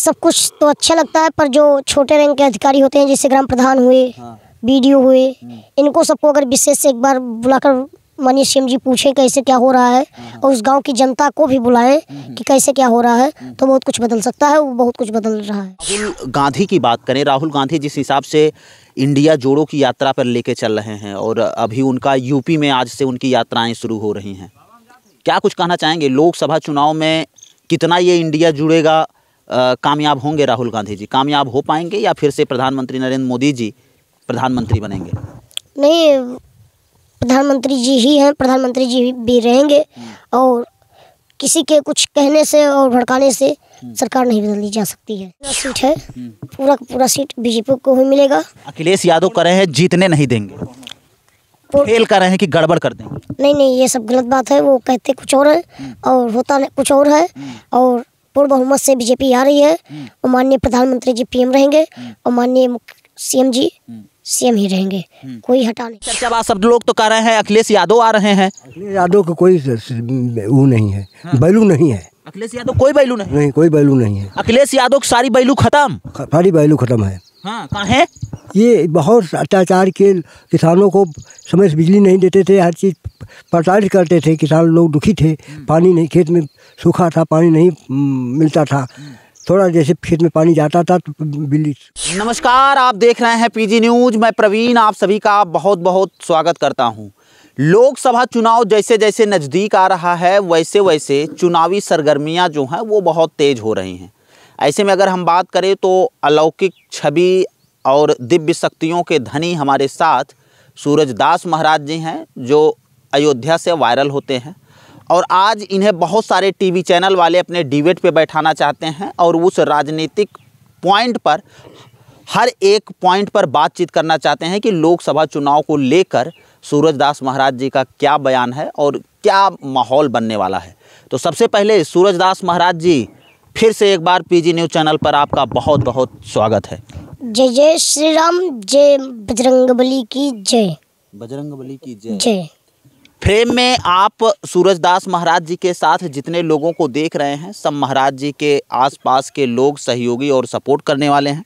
सब कुछ तो अच्छा लगता है पर जो छोटे रैंक के अधिकारी होते हैं जैसे ग्राम प्रधान हुए हाँ। बीडीओ हुए हम्म। इनको सबको अगर विशेष से एक बार बुलाकर मनीष सिंह जी पूछें कैसे क्या हो रहा है हाँ। और उस गांव की जनता को भी बुलाएं हम्म। कि कैसे क्या हो रहा है हम्म। तो बहुत कुछ बदल सकता है वो बहुत कुछ बदल रहा है राहुल गांधी की बात करें राहुल गांधी जिस हिसाब से इंडिया जोड़ो की यात्रा पर लेके चल रहे हैं और अभी उनका यूपी में आज से उनकी यात्राएँ शुरू हो रही हैं क्या कुछ कहना चाहेंगे लोकसभा चुनाव में कितना ये इंडिया जुड़ेगा कामयाब होंगे राहुल गांधी जी कामयाब हो पाएंगे या फिर से प्रधानमंत्री नरेंद्र मोदी जी प्रधानमंत्री बनेंगे नहीं प्रधानमंत्री जी ही हैं प्रधानमंत्री जी भी रहेंगे हम्म। और किसी के कुछ कहने से और भड़काने से हम्म। सरकार नहीं बदली जा सकती है पूरा सीट है हम्म। पूरा पूरा सीट बीजेपी को ही मिलेगा अखिलेश यादव कर रहे हैं जीतने नहीं देंगे फेल कर रहे हैं कि गड़बड़ कर देंगे नहीं नहीं ये सब गलत बात है वो कहते कुछ और है और होता कुछ और है और पूर्ण बहुमत से बीजेपी आ रही है हम्म। और माननीय प्रधानमंत्री जी पीएम रहेंगे हम्म। और माननीय सीएम जी हम्म। सीएम ही रहेंगे कोई हटाने चर्चा बात सब लोग तो कह रहे हैं अखिलेश यादव आ रहे हैं अखिलेश यादव का कोई वो नहीं है हाँ। बैलू नहीं है अखिलेश यादव कोई बैलू नहीं नहीं कोई बैलू नहीं है अखिलेश यादव की सारी बैलू खत्म सारी बैलू खत्म है हाँ ये बहुत अत्याचार के किसानों को समय से बिजली नहीं देते थे हर चीज़ प्रताड़ित करते थे किसान लोग दुखी थे पानी नहीं खेत में सूखा था पानी नहीं मिलता था थोड़ा जैसे खेत में पानी जाता था तो बिल्ली नमस्कार आप देख रहे हैं पीजी न्यूज मैं प्रवीण आप सभी का बहुत बहुत स्वागत करता हूँ लोकसभा चुनाव जैसे जैसे नज़दीक आ रहा है वैसे वैसे चुनावी सरगर्मियाँ जो हैं वो बहुत तेज़ हो रही हैं ऐसे में अगर हम बात करें तो अलौकिक छवि और दिव्य शक्तियों के धनी हमारे साथ सूरजदास महाराज जी हैं जो अयोध्या से वायरल होते हैं और आज इन्हें बहुत सारे टीवी चैनल वाले अपने डिबेट पे बैठाना चाहते हैं और उस राजनीतिक पॉइंट पर हर एक पॉइंट पर बातचीत करना चाहते हैं कि लोकसभा चुनाव को लेकर सूरजदास महाराज जी का क्या बयान है और क्या माहौल बनने वाला है तो सबसे पहले सूरजदास महाराज जी फिर से एक बार पीजी न्यूज़ चैनल पर आपका बहुत बहुत स्वागत है जय जय श्री राम जय बजरंग की जय बजरंग की जय जय फ्रेम में आप सूरजदास महाराज जी के साथ जितने लोगों को देख रहे हैं सब महाराज जी के आसपास के लोग सहयोगी और सपोर्ट करने वाले हैं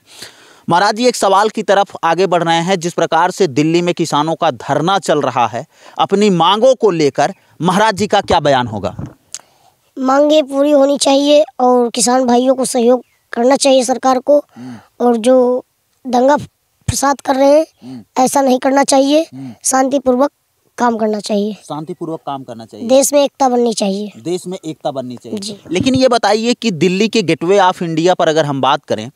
महाराज जी एक सवाल की तरफ आगे बढ़ रहे हैं जिस प्रकार से दिल्ली में किसानों का धरना चल रहा है अपनी मांगों को लेकर महाराज जी का क्या बयान होगा मांगे पूरी होनी चाहिए और किसान भाइयों को सहयोग करना चाहिए सरकार को हम्म। और जो दंगा फसाद कर रहे हैं हम्म। ऐसा नहीं करना चाहिए हम्म। शांतिपूर्वक काम करना चाहिए शांतिपूर्वक काम करना चाहिए देश में एकता बननी चाहिए देश में एकता बननी चाहिए लेकिन ये बताइए कि दिल्ली के गेटवे ऑफ इंडिया पर अगर हम बात करें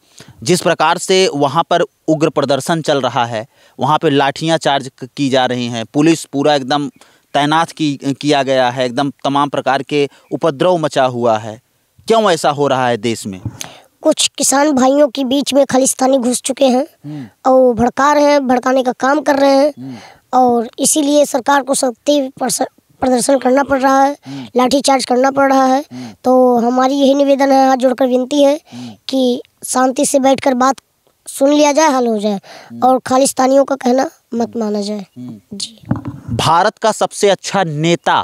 जिस प्रकार से वहाँ पर उग्र प्रदर्शन चल रहा है वहाँ पर लाठियाँ चार्ज की जा रही हैं पुलिस पूरा एकदम तैनात की किया गया है एकदम तमाम प्रकार के उपद्रव मचा हुआ है क्यों ऐसा हो रहा है देश में कुछ किसान भाइयों के बीच में खालिस्तानी घुस चुके हैं हम्म। और भड़का रहे हैं भड़काने का काम कर रहे हैं हम्म। और इसीलिए सरकार को शक्ति प्रदर्शन करना पड़ रहा है हम्म। लाठीचार्ज करना पड़ रहा है हम्म। तो हमारी यही निवेदन है हाथ जोड़कर विनती है हम्म। कि शांति से बैठकर बात सुन लिया जाए हल हो जाए और खालिस्तानियों का कहना मत माना जाए जी भारत का सबसे अच्छा नेता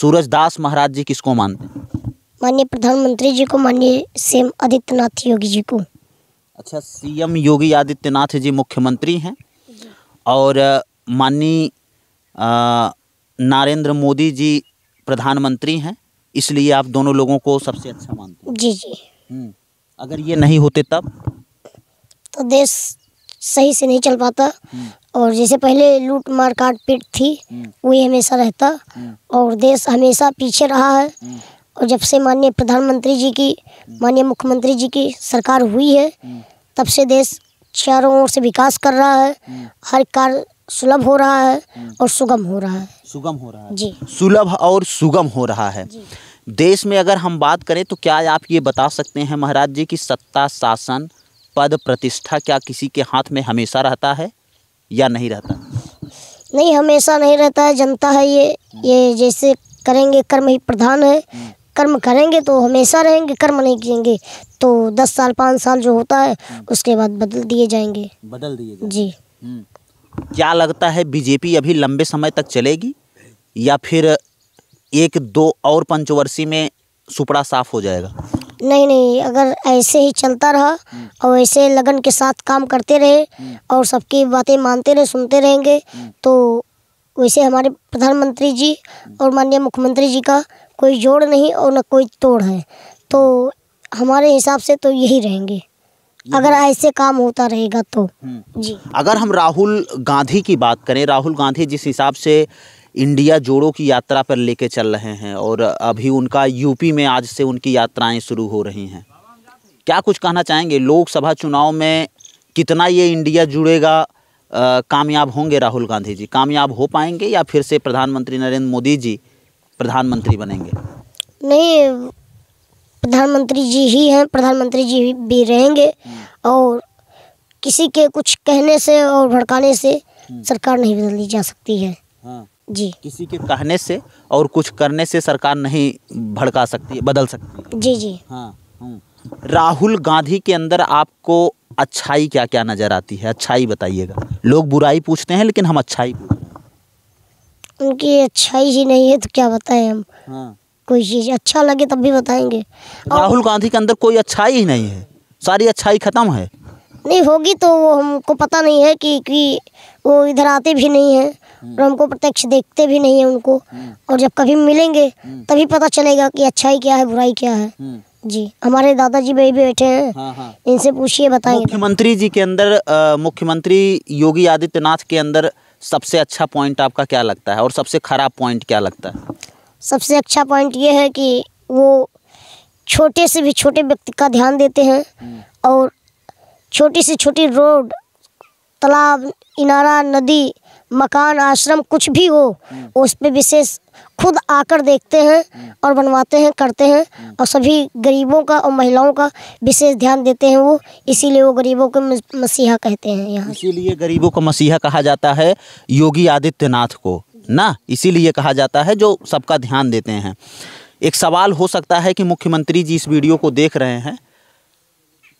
सूरज दास महाराज जी किसको मानते हैं माननीय प्रधानमंत्री जी को माननीय सीएम आदित्यनाथ योगी जी को अच्छा सीएम योगी आदित्यनाथ जी मुख्यमंत्री हैं और माननीय नरेंद्र मोदी जी प्रधानमंत्री हैं इसलिए आप दोनों लोगों को सबसे अच्छा मानते हैं जी जी हम्म, अगर ये नहीं होते तब तो देश सही से नहीं चल पाता हम्म। और जैसे पहले लूट मार काट पीट थी हम्म। वही हमेशा रहता और देश हमेशा पीछे रहा है और जब से माननीय प्रधानमंत्री जी की माननीय मुख्यमंत्री जी की सरकार हुई है तब से देश चारों ओर से विकास कर रहा है हर कार्य सुलभ हो रहा है और सुगम हो रहा है सुगम हो रहा है जी सुलभ और सुगम हो रहा है देश में अगर हम बात करें तो क्या आप ये बता सकते हैं महाराज जी की सत्ता शासन पद प्रतिष्ठा क्या किसी के हाथ में हमेशा रहता है या नहीं रहता नहीं हमेशा नहीं रहता है जनता है ये हम्म। ये जैसे करेंगे कर्म ही प्रधान है हम्म। कर्म करेंगे तो हमेशा रहेंगे कर्म नहीं किएंगे तो दस साल पाँच साल जो होता है हम्म। उसके बाद बदल दिए जाएंगे बदल दिए जी क्या लगता है बीजेपी अभी लंबे समय तक चलेगी या फिर एक दो और पंचवर्षीय में सुपड़ा साफ हो जाएगा नहीं नहीं अगर ऐसे ही चलता रहा और ऐसे लगन के साथ काम करते रहे और सबकी बातें मानते रहे सुनते रहेंगे तो वैसे हमारे प्रधानमंत्री जी और माननीय मुख्यमंत्री जी का कोई जोड़ नहीं और न कोई तोड़ है तो हमारे हिसाब से तो यही रहेंगे अगर ऐसे काम होता रहेगा तो हम्म। जी अगर हम राहुल गांधी की बात करें राहुल गांधी जिस हिसाब से इंडिया जोड़ो की यात्रा पर लेके चल रहे हैं और अभी उनका यूपी में आज से उनकी यात्राएं शुरू हो रही हैं क्या कुछ कहना चाहेंगे लोकसभा चुनाव में कितना ये इंडिया जुड़ेगा कामयाब होंगे राहुल गांधी जी कामयाब हो पाएंगे या फिर से प्रधानमंत्री नरेंद्र मोदी जी प्रधानमंत्री बनेंगे नहीं प्रधानमंत्री जी ही हैं प्रधानमंत्री जी भी रहेंगे और किसी के कुछ कहने से और भड़काने से हम्म। सरकार नहीं बदली जा सकती है हाँ। जी किसी के कहने से और कुछ करने से सरकार नहीं भड़का सकती है बदल सकती है जी जी हाँ हम्म। राहुल गांधी के अंदर आपको अच्छाई क्या क्या नज़र आती है अच्छाई बताइएगा लोग बुराई पूछते हैं लेकिन हम अच्छाई उनकी अच्छाई ही नहीं है तो क्या बताएं हम हाँ कोई चीज़ अच्छा लगे तब भी बताएंगे राहुल गांधी के अंदर कोई अच्छाई ही नहीं है सारी अच्छाई ख़त्म है नहीं होगी तो वो हमको पता नहीं है कि कि वो इधर आते भी नहीं है और हमको प्रत्यक्ष देखते भी नहीं है उनको और जब कभी मिलेंगे तभी पता चलेगा कि अच्छाई क्या है बुराई क्या है जी हमारे दादाजी भी बैठे हैं हाँ हाँ। इनसे पूछिए बताएंगे मुख्यमंत्री जी के अंदर मुख्यमंत्री योगी आदित्यनाथ के अंदर सबसे अच्छा पॉइंट आपका क्या लगता है और सबसे खराब पॉइंट क्या लगता है सबसे अच्छा पॉइंट ये है कि वो छोटे से भी छोटे व्यक्ति का ध्यान देते हैं हम्म। और छोटी से छोटी रोड तालाब इनारा नदी मकान आश्रम कुछ भी हो हम्म। उस पर विशेष खुद आकर देखते हैं हम्म। और बनवाते हैं करते हैं और सभी गरीबों का और महिलाओं का विशेष ध्यान देते हैं वो इसीलिए वो गरीबों को मसीहा कहते हैं यहाँ इसीलिए गरीबों को मसीहा कहा जाता है योगी आदित्यनाथ को ना इसीलिए कहा जाता है जो सबका ध्यान देते हैं एक सवाल हो सकता है कि मुख्यमंत्री जी इस वीडियो को देख रहे हैं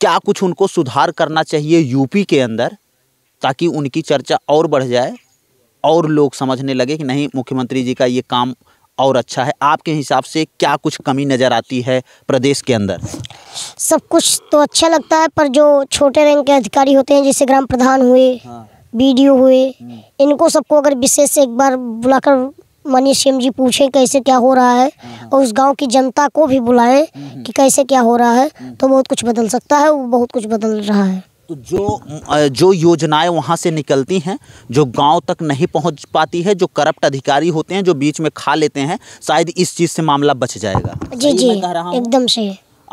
क्या कुछ उनको सुधार करना चाहिए यूपी के अंदर ताकि उनकी चर्चा और बढ़ जाए और लोग समझने लगे कि नहीं मुख्यमंत्री जी का ये काम और अच्छा है आपके हिसाब से क्या कुछ कमी नज़र आती है प्रदेश के अंदर सब कुछ तो अच्छा लगता है पर जो छोटे रैंक के अधिकारी होते हैं जैसे ग्राम प्रधान हुए हाँ। वीडियो हुए इनको सबको अगर विशेष एक बार बुलाकर मनीष सिंह जी पूछे कैसे क्या हो रहा है हाँ। और उस गांव की जनता को भी बुलाएं हाँ। कि कैसे क्या हो रहा है हाँ। तो बहुत कुछ बदल सकता है वो बहुत कुछ बदल रहा है तो जो जो योजनाएं वहाँ से निकलती हैं जो गांव तक नहीं पहुंच पाती है जो करप्ट अधिकारी होते हैं जो बीच में खा लेते हैं शायद इस चीज़ से मामला बच जाएगा जी जी एकदम से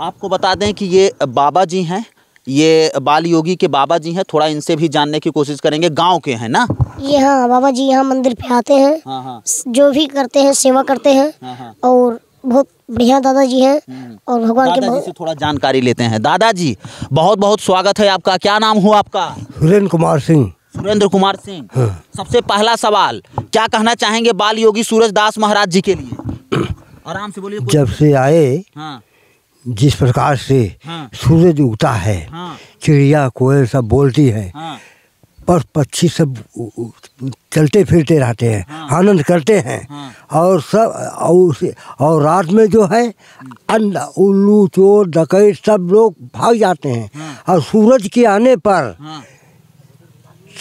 आपको बता दें कि ये बाबा जी हैं ये बाल योगी के बाबा जी हैं थोड़ा इनसे भी जानने की कोशिश करेंगे गांव के हैं ना ये हाँ बाबा जी यहाँ मंदिर पे आते हैं हाँ, हाँ। जो भी करते हैं सेवा करते हैं हाँ, और बहुत बढ़िया दादाजी हैं हम्म। और भगवान के बहुत... से थोड़ा जानकारी लेते हैं दादाजी बहुत बहुत स्वागत है आपका क्या नाम हुआ आपका सुरेंद्र कुमार सिंह सुरेंद्र कुमार सिंह सबसे पहला सवाल क्या कहना चाहेंगे बाल योगी सूरज दास महाराज जी के लिए आराम से बोलिए जब से आए हाँ जिस प्रकार से हाँ। सूरज उगता है हाँ। चिड़िया कोयल सब बोलती है हाँ। पर पक्षी सब चलते फिरते रहते हैं हाँ। आनंद करते हैं हाँ। और सब और, और रात में जो है अंध उल्लू चोर डकैत सब लोग भाग जाते हैं हाँ। और सूरज के आने पर हाँ।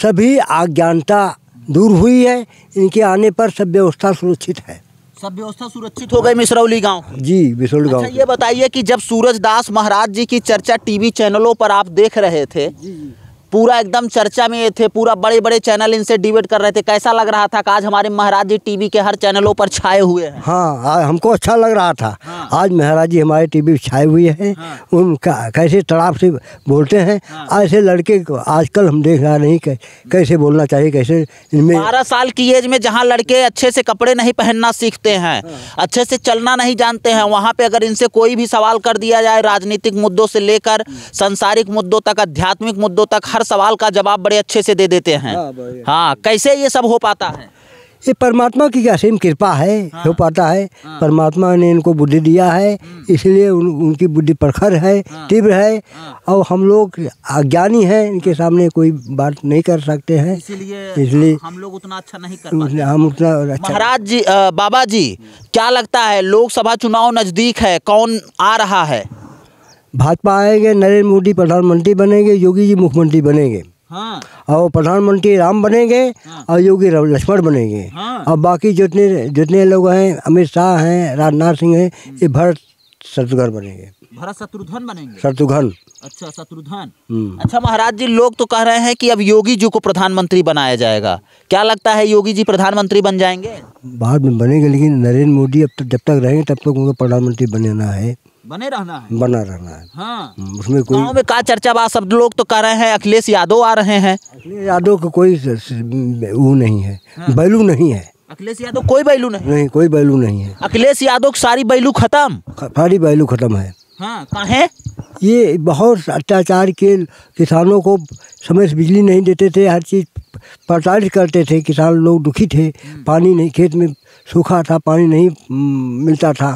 सभी अज्ञानता दूर हुई है इनके आने पर सब व्यवस्था सुरक्षित है सब व्यवस्था सुरक्षित हो गई मिसरौली गांव जी मिसरौली गांव अच्छा ये बताइए कि जब सूरज दास महाराज जी की चर्चा टीवी चैनलों पर आप देख रहे थे जी। पूरा एकदम चर्चा में ये थे पूरा बड़े बड़े चैनल इनसे डिबेट कर रहे थे कैसा लग रहा था आज हमारे महाराज जी टीवी के हर चैनलों पर छाए हुए हैं हाँ आ, हमको अच्छा लग रहा था हाँ। आज महाराज जी हमारे टीवी पर छाए हुए हैं हाँ। उनका कैसे तड़ाप से बोलते हैं हाँ। ऐसे लड़के को आजकल हम देख रहा नहीं कैसे बोलना चाहिए कैसे इनमें बारह साल की एज में जहाँ लड़के अच्छे से कपड़े नहीं पहनना सीखते हैं हाँ। अच्छे से चलना नहीं जानते हैं वहाँ पे अगर इनसे कोई भी सवाल कर दिया जाए राजनीतिक मुद्दों से लेकर हाँ। संसारिक मुद्दों तक आध्यात्मिक मुद्दों तक हर सवाल का जवाब बड़े अच्छे से दे देते हैं हाँ, हाँ कैसे ये सब हो पाता है ये परमात्मा की असीम कृपा है हाँ, हो पाता है हाँ, परमात्मा ने इनको बुद्धि दिया है हम्म। इसलिए उन, उनकी बुद्धि प्रखर है हाँ, तीव्र है हाँ, और हम लोग अज्ञानी हैं इनके सामने कोई बात नहीं कर सकते हैं इसलिए हम लोग उतना अच्छा नहीं कर पाते हम उतना अच्छा महाराज जी आ, बाबा जी क्या लगता है लोकसभा चुनाव नज़दीक है कौन आ रहा है भाजपा आएंगे नरेंद्र मोदी प्रधानमंत्री बनेंगे योगी जी मुख्यमंत्री बनेंगे हाँ। और प्रधानमंत्री राम बनेंगे हाँ। और योगी लक्ष्मण बनेंगे हाँ। और बाकी जितने जितने लोग हैं अमित शाह हैं राजनाथ सिंह हैं हम्म। ये भरत शत्रुघ्न बनेंगे भरत शत्रुघ्न बनेंगे शत्रुघ्न अच्छा शत्रुघ्न हम्म। अच्छा महाराज जी लोग तो कह रहे हैं कि अब योगी जी को प्रधानमंत्री बनाया जाएगा क्या लगता है योगी जी प्रधानमंत्री बन जाएंगे बाद में बनेंगे लेकिन नरेंद्र मोदी अब तक तो जब तक रहेंगे तब तक उनको प्रधानमंत्री बनाना है बने रहना है बना रहना है हाँ हम्म, उसमें कोई गाँव में का बात सब लोग तो कर रहे हैं अखिलेश यादव आ रहे हैं अखिलेश यादव का कोई वो नहीं है हाँ। बैलू नहीं है अखिलेश यादव कोई बैलू नहीं नहीं कोई बैलू नहीं है अखिलेश यादव सारी बैलू खत्म सारी बैलू खत्म है हाँ है ये बहुत अत्याचार के किसानों को समय से बिजली नहीं देते थे हर चीज़ प्रताड़ित करते थे किसान लोग दुखी थे हम्म। पानी नहीं खेत में सूखा था पानी नहीं हम्म, मिलता था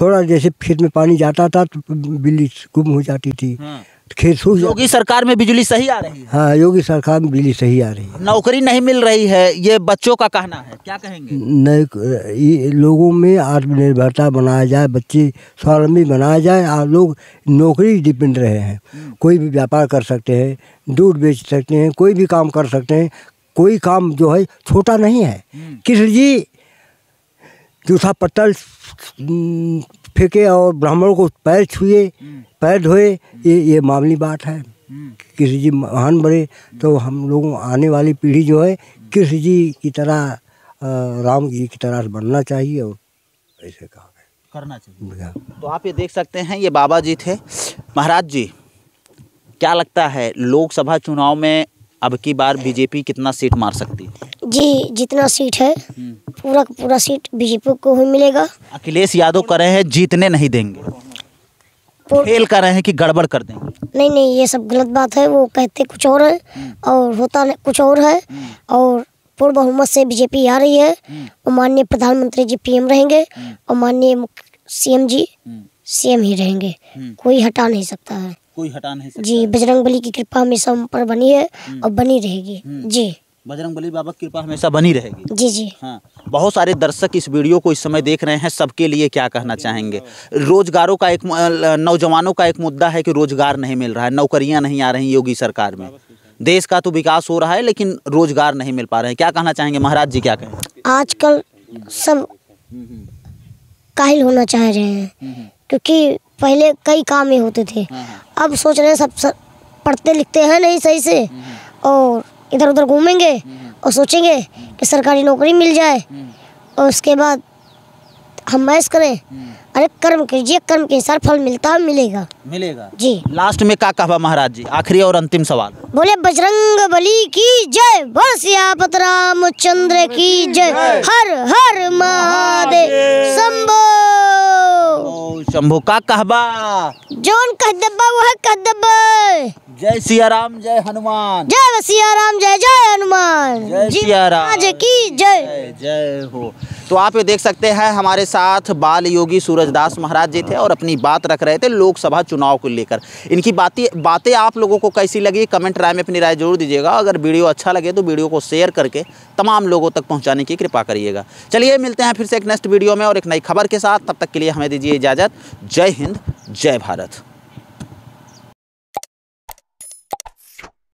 थोड़ा जैसे खेत में पानी जाता था तो बिजली गुम हो जाती थी हाँ। तो खेत सूख योगी सरकार में बिजली सही आ रही है हाँ योगी सरकार में बिजली सही आ रही है नौकरी नहीं मिल रही है ये बच्चों का कहना है क्या कहेंगे नहीं लोगों में आत्मनिर्भरता बनाया जाए बच्चे स्वावलंबी बनाया जाए और लोग नौकरी डिपेंड रहे हैं हम्म। कोई भी व्यापार कर सकते हैं दूध बेच सकते हैं कोई भी काम कर सकते हैं कोई काम जो है छोटा नहीं है हम्म। कृष्ण जी जूठा पत्थर फेंके और ब्राह्मणों को पैर छुए पैर धोए ये ये मामूली बात है कृषि जी महान बड़े तो हम लोगों आने वाली पीढ़ी जो है कृषि जी की तरह राम जी की तरह बनना चाहिए और ऐसे कहा करना चाहिए तो आप ये देख सकते हैं ये बाबा जी थे महाराज जी क्या लगता है लोकसभा चुनाव में अब की बार बीजेपी कितना सीट मार सकती है जी जितना सीट है पूरा पूरा सीट बीजेपी को ही मिलेगा अखिलेश यादव कर रहे हैं जीतने नहीं देंगे फेल कर रहे हैं कि गड़बड़ कर देंगे नहीं नहीं ये सब गलत बात है वो कहते कुछ और है और होता कुछ और है और पूर्ण बहुमत से बीजेपी आ रही है और माननीय प्रधानमंत्री जी पीएम रहेंगे और माननीय सीएम जी सीएम ही रहेंगे कोई हटा नहीं सकता है कोई हटा नहीं सकता जी बजरंग बली की कृपा हमेशा पर बनी है हम्म। और बनी रहेगी हम्म। जी बजरंगबली बाबा की कृपा हमेशा बनी रहेगी जी जी हाँ बहुत सारे दर्शक इस वीडियो को इस समय देख रहे हैं सबके लिए क्या कहना चाहेंगे रोजगारों का एक नौजवानों का एक मुद्दा है कि रोजगार नहीं मिल रहा है नौकरियां नहीं आ रही योगी सरकार में देश का तो विकास हो रहा है लेकिन रोजगार नहीं मिल पा रहे हैं क्या कहना चाहेंगे महाराज जी क्या कहें आजकल सब काहिल होना चाह रहे हैं क्योंकि पहले कई काम ही होते थे हाँ, हाँ। अब सोच रहे हैं सब, सब पढ़ते लिखते हैं नहीं सही से हाँ, और इधर उधर घूमेंगे और सोचेंगे कि सरकारी नौकरी मिल जाए और उसके बाद हम मैस करें अरे कर्म कीजिए कर्म के अनुसार फल मिलता है मिलेगा मिलेगा जी लास्ट में क्या कहा महाराज जी आखिरी और अंतिम सवाल बोले बजरंग बली की जय बस यापत राम चंद्र की जय हर हर महादेव संभव शंभु का कहबा जोन कह वह कह जय सिया राम जय हनुमान जय सिया राम जय जय हनुमान जय सिया राम जय की जय जय हो तो आप ये देख सकते हैं हमारे साथ बाल योगी सूरजदास महाराज जी थे और अपनी बात रख रहे थे लोकसभा चुनाव को लेकर इनकी बातें बातें आप लोगों को कैसी लगी कमेंट राय में अपनी राय जरूर दीजिएगा अगर वीडियो अच्छा लगे तो वीडियो को शेयर करके तमाम लोगों तक पहुँचाने की कृपा करिएगा चलिए मिलते हैं फिर से एक नेक्स्ट वीडियो में और एक नई खबर के साथ तब तक के लिए हमें दीजिए इजाज़त जय हिंद जय भारत